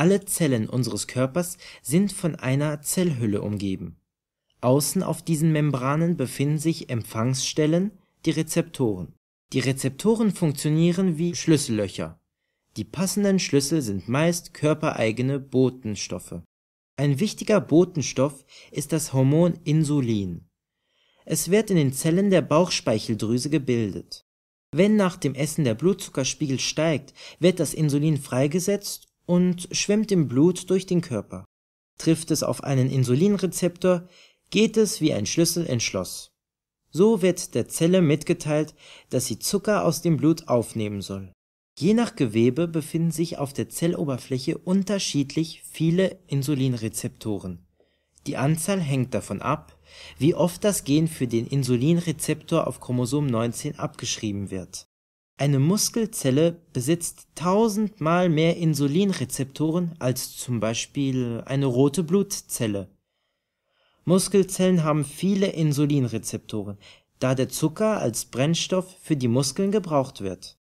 Alle Zellen unseres Körpers sind von einer Zellhülle umgeben. Außen auf diesen Membranen befinden sich Empfangsstellen, die Rezeptoren. Die Rezeptoren funktionieren wie Schlüssellöcher. Die passenden Schlüssel sind meist körpereigene Botenstoffe. Ein wichtiger Botenstoff ist das Hormon Insulin. Es wird in den Zellen der Bauchspeicheldrüse gebildet. Wenn nach dem Essen der Blutzuckerspiegel steigt, wird das Insulin freigesetzt und schwimmt im Blut durch den Körper. Trifft es auf einen Insulinrezeptor, geht es wie ein Schlüssel ins Schloss. So wird der Zelle mitgeteilt, dass sie Zucker aus dem Blut aufnehmen soll. Je nach Gewebe befinden sich auf der Zelloberfläche unterschiedlich viele Insulinrezeptoren. Die Anzahl hängt davon ab, wie oft das Gen für den Insulinrezeptor auf Chromosom 19 abgeschrieben wird eine Muskelzelle besitzt tausendmal mehr Insulinrezeptoren als zum Beispiel eine rote Blutzelle. Muskelzellen haben viele Insulinrezeptoren, da der Zucker als Brennstoff für die Muskeln gebraucht wird